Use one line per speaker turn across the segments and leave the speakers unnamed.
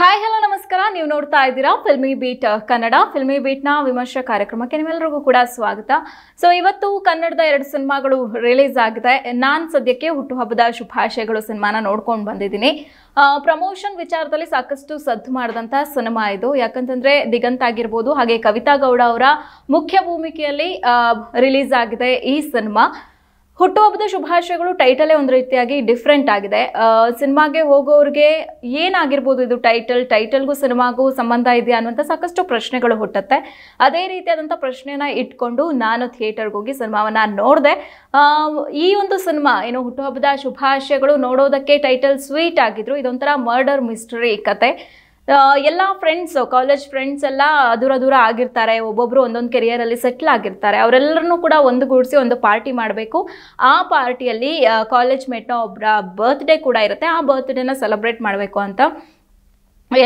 hi hello ನಮಸ್ಕಾರ ನೀವು ನೋಡ್ತಾ ಇದ್ದೀರಾ ಫಿಲ್ಮಿ ಬೀಟ್ ಕನ್ನಡ ಫಿಲ್ಮಿ ಬೀಟ್ನ ವಿಮರ್ಶಾ ಕಾರ್ಯಕ್ರಮಕ್ಕೆ ನಿಮ್ಮೆಲ್ಲರಿಗೂ ಕೂಡ ಸ್ವಾಗತ ಸೊ ಇವತ್ತು ಕನ್ನಡದ ಎರಡು ಸಿನಿಮಾಗಳು ರಿಲೀಸ್ ಆಗಿದೆ ನಾನ್ ಸದ್ಯಕ್ಕೆ ಹುಟ್ಟುಹಬ್ಬದ ಶುಭಾಶಯಗಳು ಸಿನಿಮಾನ ನೋಡ್ಕೊಂಡು ಬಂದಿದ್ದೀನಿ ಪ್ರಮೋಷನ್ ವಿಚಾರದಲ್ಲಿ ಸಾಕಷ್ಟು ಸದ್ದು ಮಾಡಿದಂಥ ಸಿನಿಮಾ ಇದು ಯಾಕಂತಂದ್ರೆ ದಿಗಂತ್ ಆಗಿರ್ಬೋದು ಹಾಗೆ ಕವಿತಾ ಗೌಡ ಅವರ ಮುಖ್ಯ ಭೂಮಿಕೆಯಲ್ಲಿ ರಿಲೀಸ್ ಆಗಿದೆ ಈ ಸಿನಿಮಾ ಹುಟ್ಟುಹಬ್ಬದ ಶುಭಾಶಯಗಳು ಟೈಟಲೇ ಒಂದು ರೀತಿಯಾಗಿ ಡಿಫ್ರೆಂಟ್ ಆಗಿದೆ ಸಿನಿಮಾಗೆ ಹೋಗೋರಿಗೆ ಏನಾಗಿರ್ಬೋದು ಇದು ಟೈಟಲ್ ಟೈಟಲ್ಗೂ ಸಿನಿಮಾಗೂ ಸಂಬಂಧ ಇದೆಯಾ ಅನ್ನುವಂಥ ಸಾಕಷ್ಟು ಪ್ರಶ್ನೆಗಳು ಹುಟ್ಟುತ್ತೆ ಅದೇ ರೀತಿಯಾದಂಥ ಪ್ರಶ್ನೆನ ಇಟ್ಕೊಂಡು ನಾನು ಥಿಯೇಟರ್ಗೆ ಹೋಗಿ ಸಿನಿಮಾವನ್ನು ನೋಡಿದೆ ಈ ಒಂದು ಸಿನಿಮಾ ಏನು ಹುಟ್ಟುಹಬ್ಬದ ಶುಭಾಶಯಗಳು ನೋಡೋದಕ್ಕೆ ಟೈಟಲ್ ಸ್ವೀಟ್ ಆಗಿದ್ರು ಇದೊಂಥರ ಮರ್ಡರ್ ಮಿಸ್ಟರಿ ಕತೆ ಎಲ್ಲ ಫ್ರೆಂಡ್ಸ್ ಕಾಲೇಜ್ ಫ್ರೆಂಡ್ಸ್ ಎಲ್ಲ ದೂರ ದೂರ ಆಗಿರ್ತಾರೆ ಒಬ್ಬೊಬ್ರು ಒಂದೊಂದು ಕೆರಿಯರ್ ಅಲ್ಲಿ ಸೆಟ್ಲ್ ಆಗಿರ್ತಾರೆ ಅವರೆಲ್ಲರನ್ನೂ ಕೂಡ ಒಂದುಗೂಡಿಸಿ ಒಂದು ಪಾರ್ಟಿ ಮಾಡಬೇಕು ಆ ಪಾರ್ಟಿಯಲ್ಲಿ ಕಾಲೇಜ್ ಮೇಟ್ನ ಒಬ್ಬರ ಬರ್ತ್ಡೇ ಕೂಡ ಇರುತ್ತೆ ಆ ಬರ್ತ್ಡೇನ ಸೆಲೆಬ್ರೇಟ್ ಮಾಡಬೇಕು ಅಂತ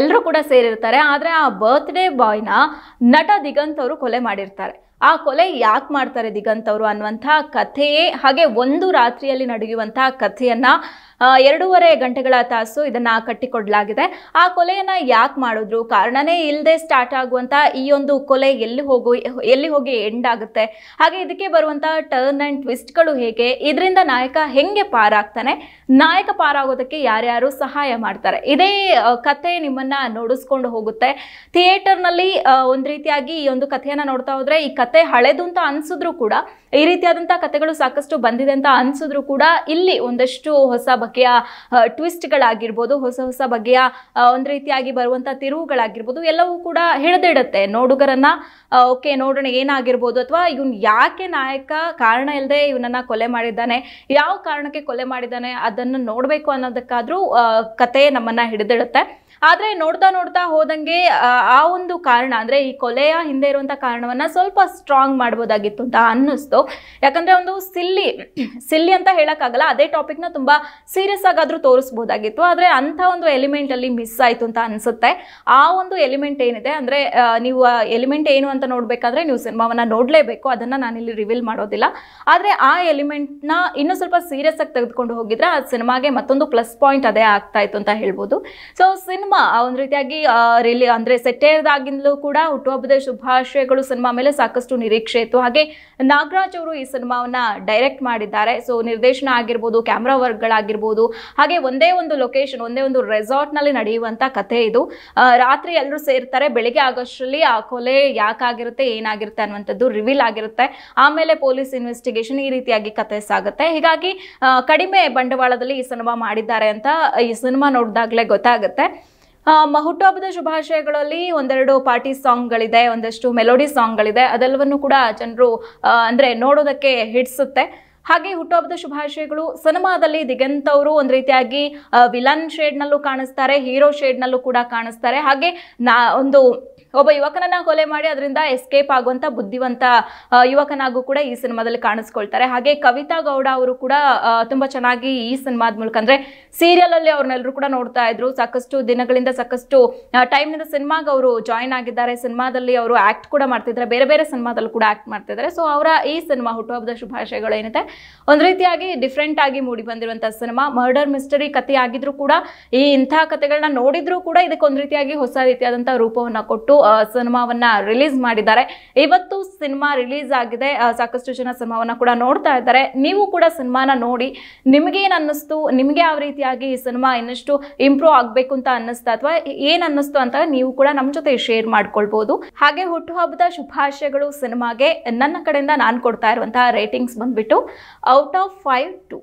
ಎಲ್ಲರೂ ಕೂಡ ಸೇರಿರ್ತಾರೆ ಆದರೆ ಆ ಬರ್ತ್ಡೇ ಬಾಯ್ನ ನಟ ದಿಗಂತ್ ಅವರು ಕೊಲೆ ಮಾಡಿರ್ತಾರೆ ಆ ಕೊಲೆ ಯಾಕೆ ಮಾಡ್ತಾರೆ ದಿಗಂತ್ ಅವರು ಅನ್ನುವಂಥ ಕಥೆಯೇ ಹಾಗೆ ಒಂದು ರಾತ್ರಿಯಲ್ಲಿ ನಡೆಯುವಂತಹ ಕಥೆಯನ್ನು ಎರಡೂವರೆ ಗಂಟೆಗಳ ತಾಸು ಇದನ್ನ ಕಟ್ಟಿಕೊಡಲಾಗಿದೆ ಆ ಕೊಲೆಯನ್ನು ಯಾಕೆ ಮಾಡಿದ್ರು ಕಾರಣನೇ ಇಲ್ಲದೆ ಸ್ಟಾರ್ಟ್ ಆಗುವಂಥ ಈ ಒಂದು ಕೊಲೆ ಎಲ್ಲಿ ಹೋಗು ಎಲ್ಲಿ ಹೋಗಿ ಎಂಡ್ ಆಗುತ್ತೆ ಹಾಗೆ ಇದಕ್ಕೆ ಬರುವಂಥ ಟರ್ನ್ ಆ್ಯಂಡ್ ಟ್ವಿಸ್ಟ್ಗಳು ಹೇಗೆ ಇದರಿಂದ ನಾಯಕ ಹೆಂಗೆ ಪಾರಾಗ್ತಾನೆ ನಾಯಕ ಪಾರಾಗೋದಕ್ಕೆ ಯಾರ್ಯಾರು ಸಹಾಯ ಮಾಡ್ತಾರೆ ಇದೇ ಕಥೆ ನಿಮ್ಮನ್ನು ನೋಡಿಸ್ಕೊಂಡು ಹೋಗುತ್ತೆ ಥಿಯೇಟರ್ನಲ್ಲಿ ಒಂದು ರೀತಿಯಾಗಿ ಈ ಒಂದು ಕಥೆಯನ್ನು ನೋಡ್ತಾ ಹೋದರೆ ಈ ಕಥೆ ಕತೆ ಹಳೆದು ಅಂತ ಅನ್ಸಿದ್ರು ಕೂಡ ಈ ರೀತಿಯಾದಂತಹ ಕತೆಗಳು ಸಾಕಷ್ಟು ಬಂದಿದೆ ಅಂತ ಅನ್ಸಿದ್ರು ಕೂಡ ಇಲ್ಲಿ ಒಂದಷ್ಟು ಹೊಸ ಬಗೆಯ ಟ್ವಿಸ್ಟ್ ಗಳಾಗಿರ್ಬೋದು ಹೊಸ ಹೊಸ ಬಗೆಯ ಒಂದ್ ರೀತಿಯಾಗಿ ಬರುವಂತ ತಿರುವುಗಳಾಗಿರ್ಬೋದು ಎಲ್ಲವೂ ಕೂಡ ಹಿಡಿದಿಡುತ್ತೆ ನೋಡುಗರನ್ನ ಓಕೆ ನೋಡೋಣ ಏನಾಗಿರ್ಬೋದು ಅಥವಾ ಇವನ್ ಯಾಕೆ ನಾಯಕ ಕಾರಣ ಇಲ್ಲದೆ ಇವನನ್ನ ಕೊಲೆ ಮಾಡಿದ್ದಾನೆ ಯಾವ ಕಾರಣಕ್ಕೆ ಕೊಲೆ ಮಾಡಿದ್ದಾನೆ ಅದನ್ನು ನೋಡಬೇಕು ಅನ್ನೋದಕ್ಕಾದ್ರೂ ಕತೆ ನಮ್ಮನ್ನ ಹಿಡಿದಿಡುತ್ತೆ ಆದ್ರೆ ನೋಡ್ತಾ ನೋಡ್ತಾ ಹೋದಂಗೆ ಆ ಒಂದು ಕಾರಣ ಅಂದ್ರೆ ಈ ಕೊಲೆಯ ಹಿಂದೆ ಇರುವಂತ ಕಾರಣವನ್ನ ಸ್ವಲ್ಪ ಸ್ಟ್ರಾಂಗ್ ಮಾಡ್ಬೋದಾಗಿತ್ತು ಅಂತ ಅನ್ನಿಸ್ತು ಯಾಕಂದ್ರೆ ಒಂದು ಸಿಲ್ಲಿ ಸಿಲ್ಲಿ ಅಂತ ಹೇಳಕ್ಕಾಗಲ್ಲ ಅದೇ ಟಾಪಿಕ್ನ ತುಂಬಾ ಸೀರಿಯಸ್ ಆಗಾದ್ರೂ ತೋರಿಸ್ಬೋದಾಗಿತ್ತು ಆದ್ರೆ ಅಂತ ಒಂದು ಎಲಿಮೆಂಟ್ ಅಲ್ಲಿ ಮಿಸ್ ಆಯ್ತು ಅಂತ ಅನ್ಸುತ್ತೆ ಆ ಒಂದು ಎಲಿಮೆಂಟ್ ಏನಿದೆ ಅಂದ್ರೆ ನೀವು ಎಲಿಮೆಂಟ್ ಏನು ಅಂತ ನೋಡ್ಬೇಕಾದ್ರೆ ನೀವು ಸಿನಿಮಾವನ್ನ ನೋಡ್ಲೇಬೇಕು ಅದನ್ನ ನಾನಿಲ್ಲಿ ರಿವೀಲ್ ಮಾಡೋದಿಲ್ಲ ಆದ್ರೆ ಆ ಎಲಿಮೆಂಟ್ನ ಇನ್ನೂ ಸ್ವಲ್ಪ ಸೀರಿಯಸ್ ಆಗಿ ತೆಗೆದುಕೊಂಡು ಹೋಗಿದ್ರೆ ಆ ಸಿನಿಮಾಗೆ ಮತ್ತೊಂದು ಪ್ಲಸ್ ಪಾಯಿಂಟ್ ಅದೇ ಆಗ್ತಾ ಇತ್ತು ಅಂತ ಹೇಳ್ಬೋದು ಸೊ ಸಿನಿಮಾ ಸಿನಿಮಾ ಒಂದು ರೀತಿಯಾಗಿ ರಿಲಿ ಅಂದ್ರೆ ಸೆಟ್ಟೇರ್ದಾಗಿಂದಲೂ ಕೂಡ ಹುಟ್ಟುಹಬ್ಬದ ಶುಭಾಶಯಗಳು ಸಿನಿಮಾ ಮೇಲೆ ಸಾಕಷ್ಟು ನಿರೀಕ್ಷೆ ಇತ್ತು ಹಾಗೆ ನಾಗರಾಜ್ ಅವರು ಈ ಸಿನಿಮಾವನ್ನ ಡೈರೆಕ್ಟ್ ಮಾಡಿದ್ದಾರೆ ಸೊ ನಿರ್ದೇಶನ ಆಗಿರ್ಬೋದು ಕ್ಯಾಮ್ರಾ ಗಳಾಗಿರ್ಬೋದು ಹಾಗೆ ಒಂದೇ ಒಂದು ಲೊಕೇಶನ್ ಒಂದೇ ಒಂದು ರೆಸಾರ್ಟ್ ನಲ್ಲಿ ನಡೆಯುವಂತ ಕಥೆ ಇದು ರಾತ್ರಿ ಎಲ್ಲರೂ ಸೇರ್ತಾರೆ ಬೆಳಿಗ್ಗೆ ಆಗೋಷ್ಟರಲ್ಲಿ ಆ ಕೊಲೆ ಯಾಕಾಗಿರುತ್ತೆ ಏನಾಗಿರುತ್ತೆ ಅನ್ನುವಂಥದ್ದು ರಿವೀಲ್ ಆಗಿರುತ್ತೆ ಆಮೇಲೆ ಪೊಲೀಸ್ ಇನ್ವೆಸ್ಟಿಗೇಷನ್ ಈ ರೀತಿಯಾಗಿ ಕತೆ ಸಾಗುತ್ತೆ ಹೀಗಾಗಿ ಕಡಿಮೆ ಬಂಡವಾಳದಲ್ಲಿ ಈ ಸಿನಿಮಾ ಮಾಡಿದ್ದಾರೆ ಅಂತ ಈ ಸಿನಿಮಾ ನೋಡಿದಾಗಲೇ ಗೊತ್ತಾಗುತ್ತೆ ಹುಟ್ಟುಹಬ್ಬದ ಶುಭಾಶಯಗಳಲ್ಲಿ ಒಂದೆರಡು ಪಾರ್ಟಿ ಸಾಂಗ್ಗಳಿದೆ ಒಂದಷ್ಟು ಮೆಲೋಡಿ ಸಾಂಗ್ಗಳಿದೆ ಅದೆಲ್ಲವನ್ನು ಕೂಡ ಜನರು ಅಂದ್ರೆ ನೋಡೋದಕ್ಕೆ ಹಿಡಿಸುತ್ತೆ ಹಾಗೆ ಹುಟ್ಟುಹಬ್ಬದ ಶುಭಾಶಯಗಳು ಸಿನಿಮಾದಲ್ಲಿ ದಿಗಂತ್ ಅವರು ಒಂದು ರೀತಿಯಾಗಿ ವಿಲನ್ ಶೇಡ್ ನಲ್ಲೂ ಕಾಣಿಸ್ತಾರೆ ಹೀರೋ ಶೇಡ್ ನಲ್ಲೂ ಕೂಡ ಕಾಣಿಸ್ತಾರೆ ಹಾಗೆ ನಾ ಒಂದು ಒಬ್ಬ ಯುವಕನನ್ನ ಕೊಲೆ ಮಾಡಿ ಅದರಿಂದ ಎಸ್ಕೇಪ್ ಆಗುವಂತ ಬುದ್ಧಿವಂತ ಯುವಕನಾಗೂ ಕೂಡ ಈ ಸಿನಿಮಾದಲ್ಲಿ ಕಾಣಿಸ್ಕೊಳ್ತಾರೆ ಹಾಗೆ ಕವಿತಾ ಗೌಡ ಅವರು ಕೂಡ ತುಂಬಾ ಚೆನ್ನಾಗಿ ಈ ಸಿನಿಮಾದ ಮೂಲಕ ಅಂದ್ರೆ ಸೀರಿಯಲ್ ಅಲ್ಲಿ ಅವ್ರನ್ನೆಲ್ಲರೂ ಕೂಡ ನೋಡ್ತಾ ಇದ್ರು ಸಾಕಷ್ಟು ದಿನಗಳಿಂದ ಸಾಕಷ್ಟು ಟೈಮ್ ನಿಂದ ಸಿನಿಮಾಗ ಅವರು ಜಾಯಿನ್ ಆಗಿದ್ದಾರೆ ಸಿನಿಮಾದಲ್ಲಿ ಅವರು ಆಕ್ಟ್ ಕೂಡ ಮಾಡ್ತಿದ್ದಾರೆ ಬೇರೆ ಬೇರೆ ಸಿನಿಮಾದಲ್ಲೂ ಕೂಡ ಆಕ್ಟ್ ಮಾಡ್ತಿದ್ದಾರೆ ಸೊ ಅವರ ಈ ಸಿನಿಮಾ ಹುಟ್ಟುಹಬ್ಬದ ಶುಭಾಶಯಗಳು ಏನಿದೆ ಒಂದ್ ರೀತಿಯಾಗಿ ಡಿಫ್ರೆಂಟ್ ಆಗಿ ಮೂಡಿ ಬಂದಿರುವಂತಹ ಸಿನಿಮಾ ಮರ್ಡರ್ ಮಿಸ್ಟರಿ ಕಥೆ ಆಗಿದ್ರು ಕೂಡ ಈ ಇಂತಹ ಕಥೆಗಳನ್ನ ನೋಡಿದ್ರು ಕೂಡ ಇದಕ್ಕೊಂದ್ ರೀತಿಯಾಗಿ ಹೊಸ ರೀತಿಯಾದಂತಹ ರೂಪವನ್ನ ಕೊಟ್ಟು ಸಿನಿಮಾವನ್ನ ರಿಲೀಸ್ ಮಾಡಿದ್ದಾರೆ ಇವತ್ತು ಸಿನಿಮಾ ರಿಲೀಸ್ ಆಗಿದೆ ಸಾಕಷ್ಟು ಜನ ಸಿನಿಮಾವನ್ನ ಕೂಡ ನೋಡ್ತಾ ಇದ್ದಾರೆ ನೀವು ಕೂಡ ಸಿನಿಮಾನ ನೋಡಿ ಏನ್ ಅನ್ನಿಸ್ತು ನಿಮ್ಗೆ ಯಾವ ರೀತಿಯಾಗಿ ಈ ಸಿನಿಮಾ ಇನ್ನಷ್ಟು ಇಂಪ್ರೂವ್ ಆಗ್ಬೇಕು ಅಂತ ಅನ್ನಿಸ್ತಾ ಅಥವಾ ಏನ್ ಅನ್ನಿಸ್ತು ಅಂತ ನೀವು ಕೂಡ ನಮ್ಮ ಜೊತೆ ಶೇರ್ ಮಾಡ್ಕೊಳ್ಬಹುದು ಹಾಗೆ ಹುಟ್ಟುಹಬ್ಬದ ಶುಭಾಶಯಗಳು ಸಿನಿಮಾಗೆ ನನ್ನ ಕಡೆಯಿಂದ ನಾನು ಕೊಡ್ತಾ ಇರುವಂತಹ ರೇಟಿಂಗ್ಸ್ ಬಂದ್ಬಿಟ್ಟು out of 5 2